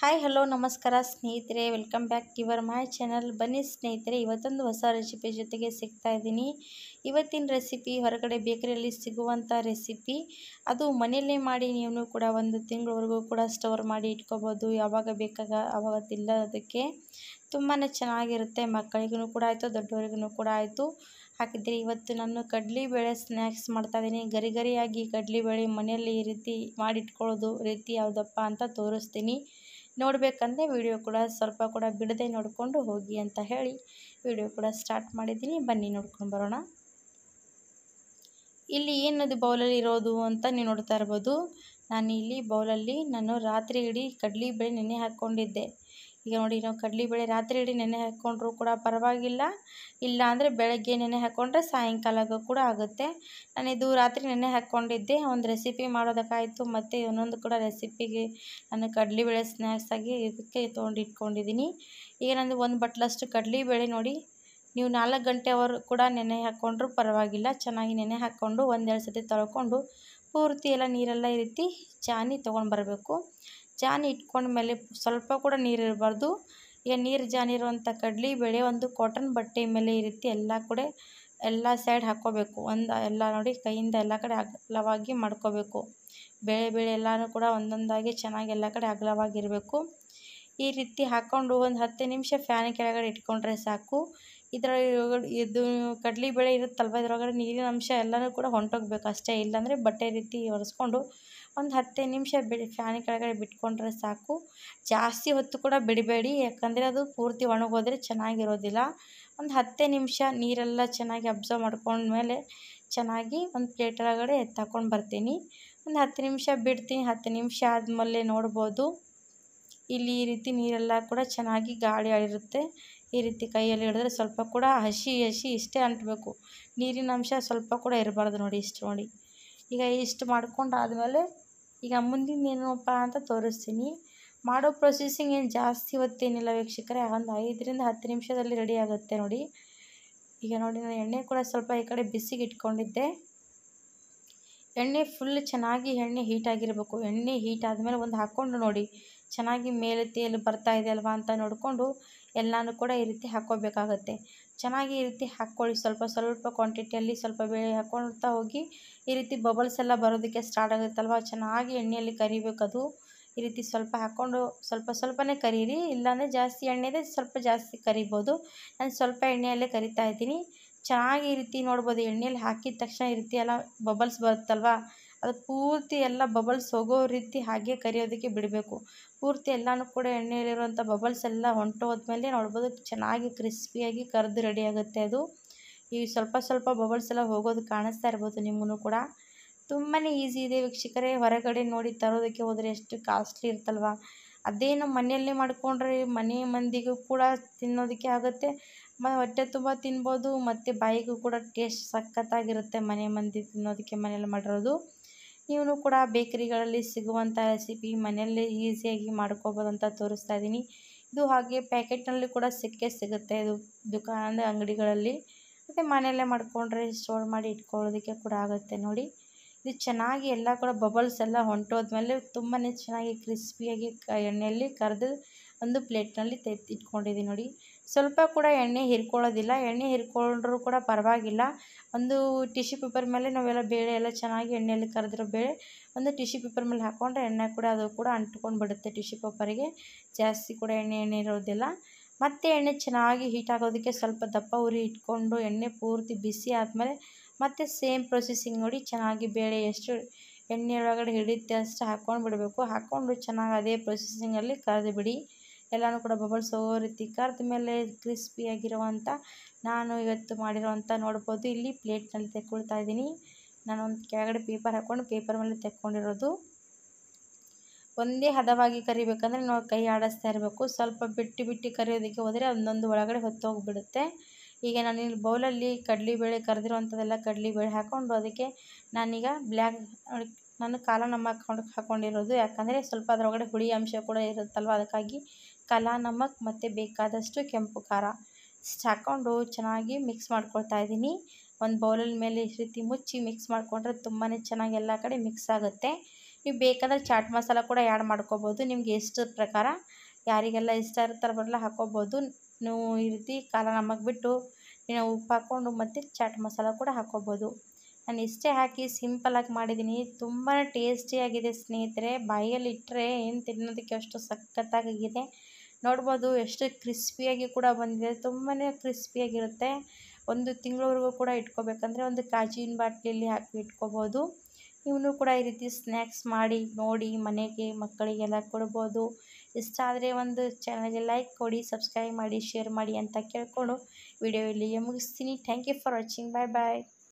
hi hello ನಮಸ್ಕಾರ ಸ್ನೇಹಿತರೆ welcome back to your my channel ಬನ್ನಿ ಸ್ನೇಹಿತರೆ ಇವತ್ತೊಂದು ಹೊಸ ರೆಸಿಪಿ ಜೊತೆಗೆ ಸಿಗ್ತಾ ಇದ್ದೀನಿ ಇವತ್ತಿನ ರೆಸಿಪಿ ಹೊರಗಡೆ ಬೇಕರಿಯಲ್ಲಿ ಸಿಗುವಂಥ ರೆಸಿಪಿ ಅದು ಮನೆಯಲ್ಲೇ ಮಾಡಿ ನೀವು ಕೂಡ ಒಂದು ತಿಂಗಳವರೆಗೂ ಕೂಡ ಸ್ಟೋರ್ ಮಾಡಿ ಇಟ್ಕೋಬೋದು ಯಾವಾಗ ಬೇಕಾಗ ಆವಾಗ ಅದಕ್ಕೆ ತುಂಬಾ ಚೆನ್ನಾಗಿರುತ್ತೆ ಮಕ್ಕಳಿಗೂ ಕೂಡ ಆಯಿತು ದೊಡ್ಡವರಿಗೂ ಕೂಡ ಆಯಿತು ಹಾಕಿದ್ರೆ ಇವತ್ತು ನಾನು ಬೇಳೆ ಸ್ನ್ಯಾಕ್ಸ್ ಇದ್ದೀನಿ ಗರಿ ಗರಿಯಾಗಿ ಬೇಳೆ ಮನೆಯಲ್ಲಿ ಈ ರೀತಿ ಮಾಡಿಟ್ಕೊಳ್ಳೋದು ರೀತಿ ಯಾವುದಪ್ಪ ಅಂತ ತೋರಿಸ್ತೀನಿ ನೋಡಬೇಕಂದ್ರೆ ವಿಡಿಯೋ ಕೂಡ ಸ್ವಲ್ಪ ಕೂಡ ಬಿಡದೆ ನೋಡಿಕೊಂಡು ಹೋಗಿ ಅಂತ ಹೇಳಿ ವಿಡಿಯೋ ಕೂಡ ಸ್ಟಾರ್ಟ್ ಮಾಡಿದ್ದೀನಿ ಬನ್ನಿ ನೋಡ್ಕೊಂಡು ಬರೋಣ ಇಲ್ಲಿ ಏನದು ಬೌಲಲ್ಲಿ ಇರೋದು ಅಂತ ನೀವು ನೋಡ್ತಾ ಇರ್ಬೋದು ನಾನು ಇಲ್ಲಿ ಬೌಲಲ್ಲಿ ನಾನು ರಾತ್ರಿ ಇಡೀ ಕಡಲಿ ಬೇಳೆ ನೆನೆ ಹಾಕ್ಕೊಂಡಿದ್ದೆ ಈಗ ನೋಡಿ ನಾವು ಕಡಲಿಬೇಳೆ ರಾತ್ರಿ ಇಡೀ ನೆನೆ ಹಾಕ್ಕೊಂಡ್ರೂ ಕೂಡ ಪರವಾಗಿಲ್ಲ ಇಲ್ಲ ಅಂದರೆ ಬೆಳಗ್ಗೆ ನೆನೆ ಹಾಕ್ಕೊಂಡ್ರೆ ಸಾಯಂಕಾಲ ಕೂಡ ಆಗುತ್ತೆ ನಾನು ಇದು ರಾತ್ರಿ ನೆನೆ ಹಾಕ್ಕೊಂಡಿದ್ದೆ ಒಂದು ರೆಸಿಪಿ ಮಾಡೋದಕ್ಕಾಯಿತು ಮತ್ತು ಇನ್ನೊಂದು ಕೂಡ ರೆಸಿಪಿಗೆ ನಾನು ಕಡಲೆಬೇಳೆ ಸ್ನ್ಯಾಕ್ಸ್ ಆಗಿ ಇದಕ್ಕೆ ತೊಗೊಂಡು ಇಟ್ಕೊಂಡಿದ್ದೀನಿ ಈಗ ನಾನು ಒಂದು ಬಟ್ಲಷ್ಟು ಬೇಳೆ ನೋಡಿ ನೀವು ನಾಲ್ಕು ಗಂಟೆವರೆಗೂ ಕೂಡ ನೆನೆ ಹಾಕ್ಕೊಂಡ್ರೂ ಪರವಾಗಿಲ್ಲ ಚೆನ್ನಾಗಿ ನೆನೆ ಹಾಕ್ಕೊಂಡು ಒಂದೆರಡು ಸತಿ ತೊಳ್ಕೊಂಡು ಪೂರ್ತಿ ಎಲ್ಲ ನೀರೆಲ್ಲ ಈ ರೀತಿ ಜಾನಿ ತೊಗೊಂಡು ಬರಬೇಕು ಜಾನಿ ಇಟ್ಕೊಂಡ್ಮೇಲೆ ಸ್ವಲ್ಪ ಕೂಡ ನೀರಿರಬಾರ್ದು ಈಗ ನೀರು ಜಾನಿ ಇರುವಂಥ ಕಡ್ಲಿ ಬೆಳೆ ಒಂದು ಕಾಟನ್ ಬಟ್ಟೆ ಮೇಲೆ ಈ ರೀತಿ ಎಲ್ಲ ಕಡೆ ಎಲ್ಲ ಸೈಡ್ ಹಾಕ್ಕೋಬೇಕು ಒಂದು ಎಲ್ಲ ನೋಡಿ ಕೈಯಿಂದ ಎಲ್ಲ ಕಡೆ ಅಗಲವಾಗಿ ಮಾಡ್ಕೋಬೇಕು ಬೇಳೆ ಬೇಳೆ ಎಲ್ಲನೂ ಕೂಡ ಒಂದೊಂದಾಗಿ ಚೆನ್ನಾಗಿ ಎಲ್ಲ ಕಡೆ ಅಗಲವಾಗಿರಬೇಕು ಈ ರೀತಿ ಹಾಕ್ಕೊಂಡು ಒಂದು ಹತ್ತು ನಿಮಿಷ ಫ್ಯಾನ್ ಕೆಳಗಡೆ ಇಟ್ಕೊಂಡ್ರೆ ಸಾಕು ಇದರ ಇದು ಬೇಳೆ ಇರುತ್ತಲ್ವ ಇದ್ರೊಳಗಡೆ ನೀರಿನ ಅಂಶ ಎಲ್ಲನೂ ಕೂಡ ಹೊಂಟೋಗ್ಬೇಕು ಅಷ್ಟೇ ಇಲ್ಲಾಂದರೆ ಬಟ್ಟೆ ರೀತಿ ಒರೆಸ್ಕೊಂಡು ಒಂದು ಹತ್ತೈದು ನಿಮಿಷ ಬಿಡಿ ಫ್ಯಾನ್ ಕೆಳಗಡೆ ಬಿಟ್ಕೊಂಡ್ರೆ ಸಾಕು ಜಾಸ್ತಿ ಹೊತ್ತು ಕೂಡ ಬಿಡಬೇಡಿ ಯಾಕಂದರೆ ಅದು ಪೂರ್ತಿ ಒಣಗೋದ್ರೆ ಚೆನ್ನಾಗಿರೋದಿಲ್ಲ ಒಂದು ಹತ್ತೇ ನಿಮಿಷ ನೀರೆಲ್ಲ ಚೆನ್ನಾಗಿ ಅಬ್ಸರ್ವ್ ಮಾಡ್ಕೊಂಡ್ಮೇಲೆ ಚೆನ್ನಾಗಿ ಒಂದು ಪ್ಲೇಟ್ ಒಳಗಡೆ ಎತ್ತಾಕೊಂಡು ಬರ್ತೀನಿ ಒಂದು ಹತ್ತು ನಿಮಿಷ ಬಿಡ್ತೀನಿ ಹತ್ತು ನಿಮಿಷ ಆದಮೇಲೆ ನೋಡ್ಬೋದು ಇಲ್ಲಿ ಈ ರೀತಿ ನೀರೆಲ್ಲ ಕೂಡ ಚೆನ್ನಾಗಿ ಗಾಳಿ ಆಡಿರುತ್ತೆ ಈ ರೀತಿ ಕೈಯಲ್ಲಿ ಹಿಡಿದ್ರೆ ಸ್ವಲ್ಪ ಕೂಡ ಹಸಿ ಹಸಿ ಇಷ್ಟೇ ಅಂಟಬೇಕು ನೀರಿನ ಅಂಶ ಸ್ವಲ್ಪ ಕೂಡ ಇರಬಾರ್ದು ನೋಡಿ ಇಷ್ಟು ನೋಡಿ ಈಗ ಇಷ್ಟು ಮಾಡ್ಕೊಂಡು ಆದಮೇಲೆ ಈಗ ಮುಂದಿನ ಏನಪ್ಪ ಅಂತ ತೋರಿಸ್ತೀನಿ ಮಾಡೋ ಪ್ರೊಸೆಸಿಂಗ್ ಏನು ಜಾಸ್ತಿ ಹೊತ್ತೇನಿಲ್ಲ ವೀಕ್ಷಕರೇ ಒಂದು ಐದರಿಂದ ಹತ್ತು ನಿಮಿಷದಲ್ಲಿ ರೆಡಿ ಆಗುತ್ತೆ ನೋಡಿ ಈಗ ನೋಡಿ ನಾನು ಎಣ್ಣೆ ಕೂಡ ಸ್ವಲ್ಪ ಈ ಕಡೆ ಬಿಸಿಗೆ ಇಟ್ಕೊಂಡಿದ್ದೆ ಎಣ್ಣೆ ಫುಲ್ ಚೆನ್ನಾಗಿ ಎಣ್ಣೆ ಹೀಟ್ ಆಗಿರಬೇಕು ಎಣ್ಣೆ ಹೀಟ್ ಆದಮೇಲೆ ಒಂದು ಹಾಕ್ಕೊಂಡು ನೋಡಿ ಚೆನ್ನಾಗಿ ಮೇಲೆ ತೇಲು ಬರ್ತಾ ಇದೆ ಅಲ್ವಾ ಅಂತ ನೋಡಿಕೊಂಡು ಎಲ್ಲಾನು ಕೂಡ ಈ ರೀತಿ ಹಾಕ್ಕೋಬೇಕಾಗುತ್ತೆ ಚೆನ್ನಾಗಿ ಈ ರೀತಿ ಹಾಕ್ಕೊಳ್ಳಿ ಸ್ವಲ್ಪ ಸ್ವಲ್ಪ ಕ್ವಾಂಟಿಟಿಯಲ್ಲಿ ಸ್ವಲ್ಪ ಬೇಳೆ ಹಾಕೊಳ್ತಾ ಹೋಗಿ ಈ ರೀತಿ ಬಬಲ್ಸ್ ಎಲ್ಲ ಬರೋದಕ್ಕೆ ಸ್ಟಾರ್ಟ್ ಆಗುತ್ತಲ್ವ ಚೆನ್ನಾಗಿ ಎಣ್ಣೆಯಲ್ಲಿ ಕರಿಬೇಕದು ಈ ರೀತಿ ಸ್ವಲ್ಪ ಹಾಕ್ಕೊಂಡು ಸ್ವಲ್ಪ ಸ್ವಲ್ಪನೇ ಕರೀರಿ ಇಲ್ಲಾಂದರೆ ಜಾಸ್ತಿ ಇದೆ ಸ್ವಲ್ಪ ಜಾಸ್ತಿ ಕರಿಬೋದು ನಾನು ಸ್ವಲ್ಪ ಎಣ್ಣೆಯಲ್ಲೇ ಕರಿತಾ ಇದ್ದೀನಿ ಚೆನ್ನಾಗಿ ಈ ರೀತಿ ನೋಡ್ಬೋದು ಎಣ್ಣೆಯಲ್ಲಿ ಹಾಕಿದ ತಕ್ಷಣ ಈ ರೀತಿ ಎಲ್ಲ ಬಬಲ್ಸ್ ಬರುತ್ತಲ್ವ ಅದು ಪೂರ್ತಿ ಎಲ್ಲ ಬಬಲ್ಸ್ ಹೋಗೋ ರೀತಿ ಹಾಗೆ ಕರಿಯೋದಕ್ಕೆ ಬಿಡಬೇಕು ಪೂರ್ತಿ ಎಲ್ಲನೂ ಕೂಡ ಎಣ್ಣೆಯಲ್ಲಿರುವಂಥ ಬಬಲ್ಸ್ ಎಲ್ಲ ಹೋದ್ಮೇಲೆ ನೋಡ್ಬೋದು ಚೆನ್ನಾಗಿ ಕ್ರಿಸ್ಪಿಯಾಗಿ ಕರೆದು ರೆಡಿ ಆಗುತ್ತೆ ಅದು ಈ ಸ್ವಲ್ಪ ಸ್ವಲ್ಪ ಬಬಲ್ಸ್ ಎಲ್ಲ ಹೋಗೋದು ಕಾಣಿಸ್ತಾ ಇರ್ಬೋದು ನಿಮಗೂ ಕೂಡ ತುಂಬಾ ಈಸಿ ಇದೆ ವೀಕ್ಷಕರೇ ಹೊರಗಡೆ ನೋಡಿ ತರೋದಕ್ಕೆ ಹೋದರೆ ಎಷ್ಟು ಕಾಸ್ಟ್ಲಿ ಇರ್ತಲ್ವ ಅದೇನು ನಮ್ಮ ಮನೆಯಲ್ಲೇ ಮಾಡಿಕೊಂಡ್ರೆ ಮನೆ ಮಂದಿಗೂ ಕೂಡ ತಿನ್ನೋದಕ್ಕೆ ಆಗುತ್ತೆ ಮ ಹೊಟ್ಟೆ ತುಂಬ ತಿನ್ಬೋದು ಮತ್ತು ಬಾಯಿಗೂ ಕೂಡ ಟೇಸ್ಟ್ ಸಖತ್ತಾಗಿರುತ್ತೆ ಮನೆ ಮಂದಿ ತಿನ್ನೋದಕ್ಕೆ ಮನೇಲಿ ಮಾಡಿರೋದು ನೀವು ಕೂಡ ಬೇಕರಿಗಳಲ್ಲಿ ಸಿಗುವಂಥ ರೆಸಿಪಿ ಮನೆಯಲ್ಲೇ ಈಸಿಯಾಗಿ ಮಾಡ್ಕೋಬೋದು ಅಂತ ತೋರಿಸ್ತಾ ಇದ್ದೀನಿ ಇದು ಹಾಗೆ ಪ್ಯಾಕೆಟ್ನಲ್ಲಿ ಕೂಡ ಸಿಕ್ಕೇ ಸಿಗುತ್ತೆ ಇದು ದುಕಾನದ ಅಂಗಡಿಗಳಲ್ಲಿ ಮತ್ತು ಮನೆಯಲ್ಲೇ ಮಾಡಿಕೊಂಡ್ರೆ ಸ್ಟೋರ್ ಮಾಡಿ ಇಟ್ಕೊಳ್ಳೋದಕ್ಕೆ ಕೂಡ ಆಗುತ್ತೆ ನೋಡಿ ಇದು ಚೆನ್ನಾಗಿ ಎಲ್ಲ ಕೂಡ ಬಬಲ್ಸ್ ಎಲ್ಲ ಹೊಂಟೋದ್ಮೇಲೆ ತುಂಬಾ ಚೆನ್ನಾಗಿ ಕ್ರಿಸ್ಪಿಯಾಗಿ ಎಣ್ಣೆಯಲ್ಲಿ ಕರೆದು ಒಂದು ಪ್ಲೇಟ್ನಲ್ಲಿ ತೆತ್ತಿಟ್ಕೊಂಡಿದ್ದೀನಿ ಇಟ್ಕೊಂಡಿದ್ದೀನಿ ನೋಡಿ ಸ್ವಲ್ಪ ಕೂಡ ಎಣ್ಣೆ ಹೀರ್ಕೊಳ್ಳೋದಿಲ್ಲ ಎಣ್ಣೆ ಹೀರ್ಕೊಂಡ್ರೂ ಕೂಡ ಪರವಾಗಿಲ್ಲ ಒಂದು ಟಿಶ್ಯೂ ಪೇಪರ್ ಮೇಲೆ ನಾವೆಲ್ಲ ಬೇಳೆ ಎಲ್ಲ ಚೆನ್ನಾಗಿ ಎಣ್ಣೆಯಲ್ಲಿ ಕರೆದಿರೋ ಬೇಳೆ ಒಂದು ಟಿಶ್ಯೂ ಪೇಪರ್ ಮೇಲೆ ಹಾಕ್ಕೊಂಡ್ರೆ ಎಣ್ಣೆ ಕೂಡ ಅದು ಕೂಡ ಅಂಟ್ಕೊಂಡು ಬಿಡುತ್ತೆ ಟಿಶ್ಯೂ ಪೇಪರಿಗೆ ಜಾಸ್ತಿ ಕೂಡ ಎಣ್ಣೆ ಎಣ್ಣೆ ಇರೋದಿಲ್ಲ ಮತ್ತೆ ಎಣ್ಣೆ ಚೆನ್ನಾಗಿ ಹೀಟ್ ಆಗೋದಕ್ಕೆ ಸ್ವಲ್ಪ ದಪ್ಪ ಉರಿ ಇಟ್ಕೊಂಡು ಎಣ್ಣೆ ಪೂರ್ತಿ ಬಿಸಿ ಆದಮೇಲೆ ಮತ್ತೆ ಸೇಮ್ ಪ್ರೊಸೆಸಿಂಗ್ ನೋಡಿ ಚೆನ್ನಾಗಿ ಬೇಳೆ ಎಷ್ಟು ಎಣ್ಣೆ ಒಳಗಡೆ ಹಿಡಿಯುತ್ತೆ ಅಷ್ಟು ಹಾಕ್ಕೊಂಡು ಬಿಡಬೇಕು ಹಾಕ್ಕೊಂಡು ಚೆನ್ನಾಗಿ ಅದೇ ಪ್ರೊಸೆಸಿಂಗಲ್ಲಿ ಕರೆದು ಬಿಡಿ ಎಲ್ಲನೂ ಕೂಡ ಬಬಲ್ಸ್ ರೀತಿ ಕರೆದ ಮೇಲೆ ಕ್ರಿಸ್ಪಿಯಾಗಿರುವಂಥ ನಾನು ಇವತ್ತು ಮಾಡಿರುವಂತ ನೋಡ್ಬೋದು ಇಲ್ಲಿ ಪ್ಲೇಟ್ನಲ್ಲಿ ತೆಕ್ಕೊಳ್ತಾ ಇದ್ದೀನಿ ನಾನು ಒಂದು ಕೆಳಗಡೆ ಪೇಪರ್ ಹಾಕ್ಕೊಂಡು ಪೇಪರ್ ಮೇಲೆ ತೆಕ್ಕೊಂಡಿರೋದು ಒಂದೇ ಹದವಾಗಿ ಕರಿಬೇಕಂದ್ರೆ ನಾವು ಕೈ ಆಡಿಸ್ತಾ ಇರಬೇಕು ಸ್ವಲ್ಪ ಬಿಟ್ಟು ಬಿಟ್ಟು ಕರಿಯೋದಕ್ಕೆ ಹೋದರೆ ಒಂದೊಂದು ಒಳಗಡೆ ಹೊತ್ತೋಗಿಬಿಡುತ್ತೆ ಈಗ ನಾನು ಇಲ್ಲಿ ಬೌಲಲ್ಲಿ ಕಡಲೆಬೇಳೆ ಕರೆದಿರೋವಂಥದ್ದೆಲ್ಲ ಬೇಳೆ ಹಾಕ್ಕೊಂಡು ಅದಕ್ಕೆ ನಾನೀಗ ಬ್ಲ್ಯಾಕ್ ನಾನು ನಮ್ಮ ಹಾಕೊಂಡು ಹಾಕೊಂಡಿರೋದು ಯಾಕಂದರೆ ಸ್ವಲ್ಪ ಅದರೊಳಗಡೆ ಹುಳಿ ಅಂಶ ಕೂಡ ಇರುತ್ತಲ್ವ ಅದಕ್ಕಾಗಿ ನಮಕ್ ಮತ್ತು ಬೇಕಾದಷ್ಟು ಕೆಂಪು ಖಾರ ಹಾಕ್ಕೊಂಡು ಚೆನ್ನಾಗಿ ಮಿಕ್ಸ್ ಮಾಡ್ಕೊಳ್ತಾ ಇದ್ದೀನಿ ಒಂದು ಬೌಲಲ್ಲಿ ಮೇಲೆ ಈ ರೀತಿ ಮುಚ್ಚಿ ಮಿಕ್ಸ್ ಮಾಡಿಕೊಂಡ್ರೆ ತುಂಬಾ ಚೆನ್ನಾಗಿ ಎಲ್ಲ ಕಡೆ ಮಿಕ್ಸ್ ಆಗುತ್ತೆ ನೀವು ಬೇಕಾದರೆ ಚಾಟ್ ಮಸಾಲ ಕೂಡ ಆ್ಯಡ್ ಮಾಡ್ಕೋಬೋದು ನಿಮ್ಗೆ ಎಷ್ಟು ಪ್ರಕಾರ ಯಾರಿಗೆಲ್ಲ ಇಷ್ಟ ಇರ್ತಾರೆ ಬರಲ್ಲ ಹಾಕೋಬೋದು ನೀವು ಈ ರೀತಿ ಕಾಲ ನಮಗೆ ಬಿಟ್ಟು ನೀವು ಉಪ್ಪು ಹಾಕ್ಕೊಂಡು ಮತ್ತು ಚಾಟ್ ಮಸಾಲ ಕೂಡ ಹಾಕ್ಕೋಬೋದು ನಾನು ಇಷ್ಟೇ ಹಾಕಿ ಸಿಂಪಲಾಗಿ ಮಾಡಿದ್ದೀನಿ ತುಂಬಾ ಟೇಸ್ಟಿಯಾಗಿದೆ ಸ್ನೇಹಿತರೆ ಬಾಯಲ್ಲಿ ಇಟ್ಟರೆ ಏನು ತಿನ್ನೋದಕ್ಕೆ ಅಷ್ಟು ಸಖತ್ತಾಗಿದೆ ನೋಡ್ಬೋದು ಎಷ್ಟು ಕ್ರಿಸ್ಪಿಯಾಗಿ ಕೂಡ ಬಂದಿದೆ ತುಂಬಾ ಕ್ರಿಸ್ಪಿಯಾಗಿರುತ್ತೆ ಒಂದು ತಿಂಗಳವರೆಗೂ ಕೂಡ ಇಟ್ಕೋಬೇಕಂದ್ರೆ ಒಂದು ಕಾಜಿನ ಬಾಟ್ಲಿಯಲ್ಲಿ ಹಾಕಿ ಇಟ್ಕೋಬೋದು ಇವನು ಕೂಡ ಈ ರೀತಿ ಸ್ನ್ಯಾಕ್ಸ್ ಮಾಡಿ ನೋಡಿ ಮನೆಗೆ ಮಕ್ಕಳಿಗೆಲ್ಲ ಕೊಡ್ಬೋದು ಇಷ್ಟ ಆದರೆ ಒಂದು ಚಾನಲ್ಗೆ ಲೈಕ್ ಕೊಡಿ ಸಬ್ಸ್ಕ್ರೈಬ್ ಮಾಡಿ ಶೇರ್ ಮಾಡಿ ಅಂತ ಕೇಳಿಕೊಂಡು ವಿಡಿಯೋ ಇಲ್ಲಿಗೆ ಮುಗಿಸ್ತೀನಿ thank you for watching bye bye